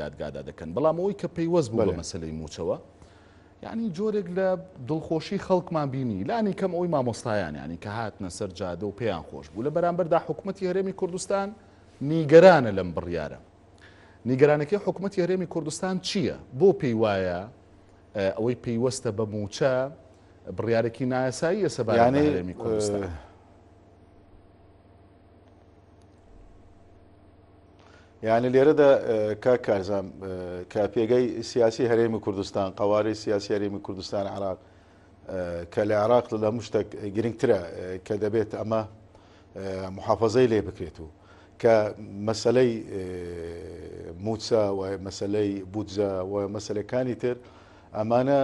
دادگادا دەکەن بەڵام ئەوی کە پەیوەست بوو لە مەسلەی موچەوە یعنی جۆرێک لە دڵخۆشی خەڵکمان بینی لانی کەم ئەوی مامۆستایان ینی کە هاتنە سەر جادە و پێیان خۆش بوو لە بەرامبەردا حکوومەتتی هەرێمی کوردستان نیگەرانە لەم بڕیارە نیگەرانەکەی حکوومەتتی هەرێمی کوردستان چییە بۆ پێی وایە ئەوەی پێیوەستە بە موچە بڕیارێکی نایەسایی سەبارانی هەرێمی کوردستان يعني اللي کا آه، كاكازم کا آه، پێگەی سیاسی هەرێمی کوردستان قواری سیاسی هەرێمی کوردستان عراق کە لە عراق لە مشتێک گرنگترە کە دەبێت ئەمە محافظەی لێ بکرێت و کە مەسلەی موچە و مەسلەی بودجە و مەسلەکانی تر ئەمانە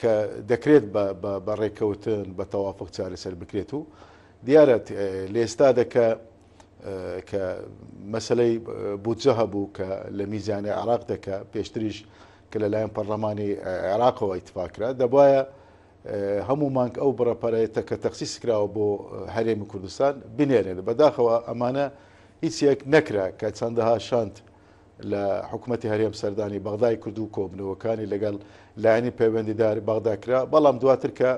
کە دەکرێت بە کە مەسلەی بودجە هەبوو کە لە میزانانی عراق دەکە پێشتریش کە لەلایەن پەرلەمانی عێراقەوە ئیتفاکرا دەبایە هەموو مانگ ئەو بڕەپەرەیەتە کە تەخصیص کراوە بۆ هەرێمی کوردستان بنێرێن بەداخەوە ئەمانە هیچ یەک نەکرا کە چەندەها شانت لە حکوومەتتی هەرێم سەردانی بەغدای کرد و کۆبنەوەکانی لەگەڵ لایانی پەیوەندیداری باغداکرا بەڵام دواتر کە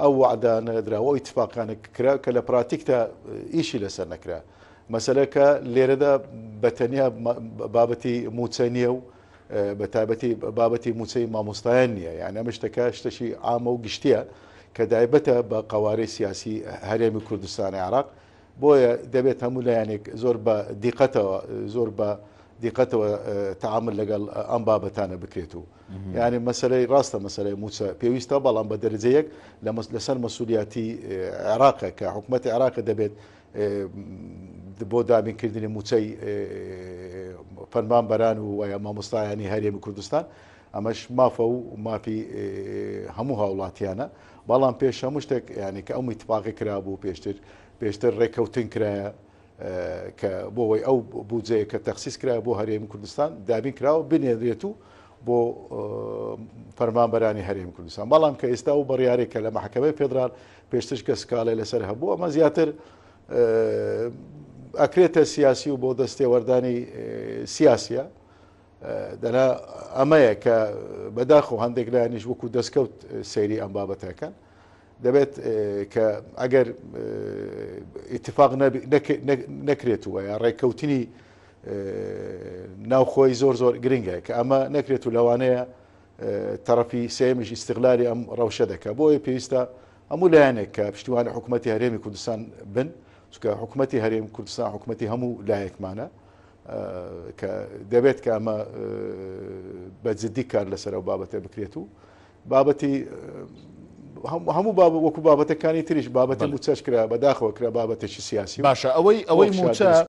ئەو وعدانە درراوە ئیتفاقانە کرا کە لە پراتیکدا ئیشی لەسەر نەکرا. مەسلەکە لێرەدا بەتەنیا بابەتی موچە نییە و بە تایبەتی بابەتی موچەی مامۆستایان نییە یان ئەمە شتەکە شتەشی ئامە و گشتیە کە دایبەتە بە قوارەی سیاسی هەرێمی کوردستانی عراق بۆیە دەبێت هەموو لایەنێک زۆر بە دیقەتەوە زۆر بە دیقەتەوە تعامل لەگەڵ ئەم بابەتانە بکرێت و یعنی مەسلەی ڕاستە مەسلەی موچە پێویستە بەڵام بە دەرجەیەک لە لەسەر مەسوولیەتی عراقە کە حکوومەتی عراقە دەبێت بۆ دابینکردنی موچەی فەرمان بەران و وایە مامۆستایانی هەرێمی کوردستان ئەمەش مافە و مافی هەموو هاوڵاتیانە بەڵام پێش هەموو شتێک ینی کە ئەم اتفاقی کرابوو پێشتر پێشتر ڕێککەوتن کرایە کە بۆەوەی ئەو بودجەیە کە تەخصیص کرا بۆ هەرێم کوردستان دابین کراوە بنێدرێت و بۆ فەرمانبەرانی هەرێم کوردستان بەڵام کە ئێستا و بڕیارێک کە لە مححکەمەی فێدرال پێشتش کە سکالێ لەسەر هەبوو ئەمە زیاتر ئەکرێتە سیاسی و بۆ دەستێوەردانی سیاسە دەنا ئەمەیە کە بەداخ و هەندێک لایەنیش وەکو دەستکەوت سەیری ئەم بابەتەکەن دبت ك اگر اتفاق نب نك ڕێککەوتنی اه، ويا زۆر زۆر ناو خوي زور زور و لەوانەیە اه، تەرەفی سێمیش ئیسیقلالی ئەم ڕەوشە دەکە بۆیە پێویستە هەموو لایەنێک کە پشتیوانە حکوومەتتی هەرێمی کوردستان بن چکە حکوومەتتی هەرێم کوردستان حکوومەتتی هەموو لایەکمانە اه، کە دەبێت کە ئەمە بەجددی کار لەسەر و بابەتە بکرێت و بابەتی هەموو باب وەکو بابەتەکانی تریش بابەتە موچەش کرا بەداخەوە کرا بابەتەشی سیاسی باشە ئەوەی ئەوەی موچە